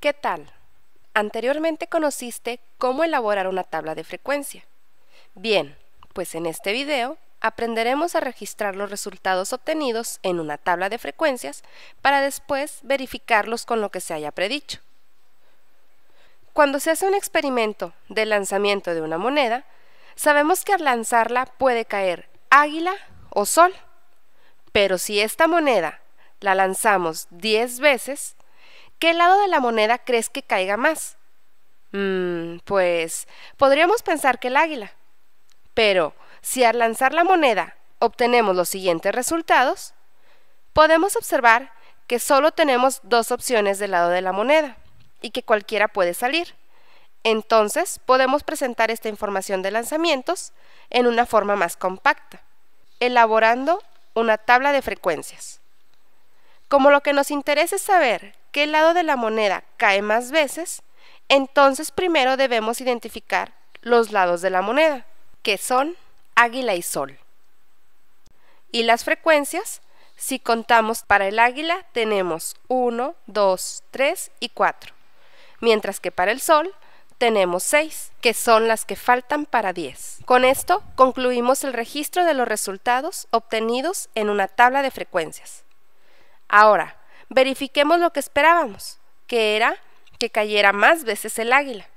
¿Qué tal? Anteriormente conociste cómo elaborar una tabla de frecuencia. Bien, pues en este video aprenderemos a registrar los resultados obtenidos en una tabla de frecuencias para después verificarlos con lo que se haya predicho. Cuando se hace un experimento de lanzamiento de una moneda, sabemos que al lanzarla puede caer águila o sol, pero si esta moneda la lanzamos 10 veces, ¿qué lado de la moneda crees que caiga más? Mm, pues podríamos pensar que el águila. Pero si al lanzar la moneda obtenemos los siguientes resultados, podemos observar que solo tenemos dos opciones del lado de la moneda y que cualquiera puede salir. Entonces podemos presentar esta información de lanzamientos en una forma más compacta, elaborando una tabla de frecuencias. Como lo que nos interesa es saber qué lado de la moneda cae más veces, entonces primero debemos identificar los lados de la moneda, que son águila y sol. Y las frecuencias, si contamos para el águila, tenemos 1, 2, 3 y 4, mientras que para el sol tenemos 6, que son las que faltan para 10. Con esto concluimos el registro de los resultados obtenidos en una tabla de frecuencias. Ahora, verifiquemos lo que esperábamos, que era que cayera más veces el águila.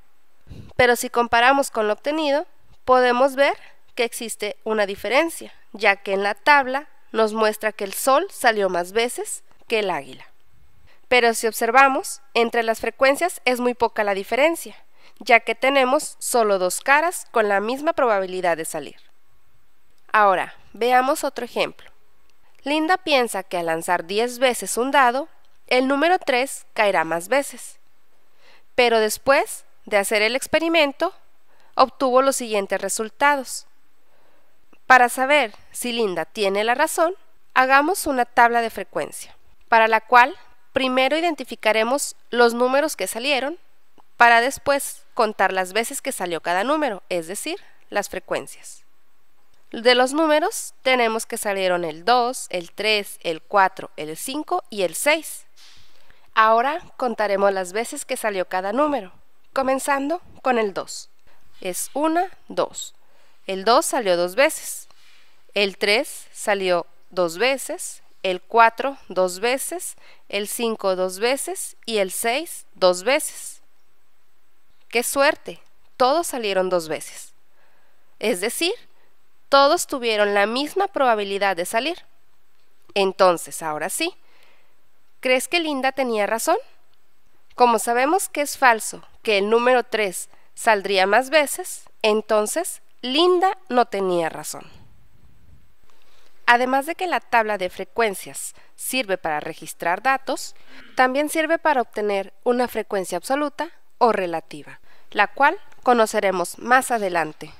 Pero si comparamos con lo obtenido, podemos ver que existe una diferencia, ya que en la tabla nos muestra que el sol salió más veces que el águila. Pero si observamos, entre las frecuencias es muy poca la diferencia, ya que tenemos solo dos caras con la misma probabilidad de salir. Ahora, veamos otro ejemplo. Linda piensa que al lanzar 10 veces un dado, el número 3 caerá más veces. Pero después de hacer el experimento, obtuvo los siguientes resultados. Para saber si Linda tiene la razón, hagamos una tabla de frecuencia, para la cual primero identificaremos los números que salieron, para después contar las veces que salió cada número, es decir, las frecuencias. De los números tenemos que salieron el 2, el 3, el 4, el 5 y el 6. Ahora contaremos las veces que salió cada número, comenzando con el 2. Es 1, 2. El 2 salió dos veces. El 3 salió dos veces. El 4 dos veces. El 5 dos veces. Y el 6 dos veces. ¡Qué suerte! Todos salieron dos veces. Es decir, todos tuvieron la misma probabilidad de salir. Entonces, ahora sí, ¿crees que Linda tenía razón? Como sabemos que es falso que el número 3 saldría más veces, entonces Linda no tenía razón. Además de que la tabla de frecuencias sirve para registrar datos, también sirve para obtener una frecuencia absoluta o relativa, la cual conoceremos más adelante.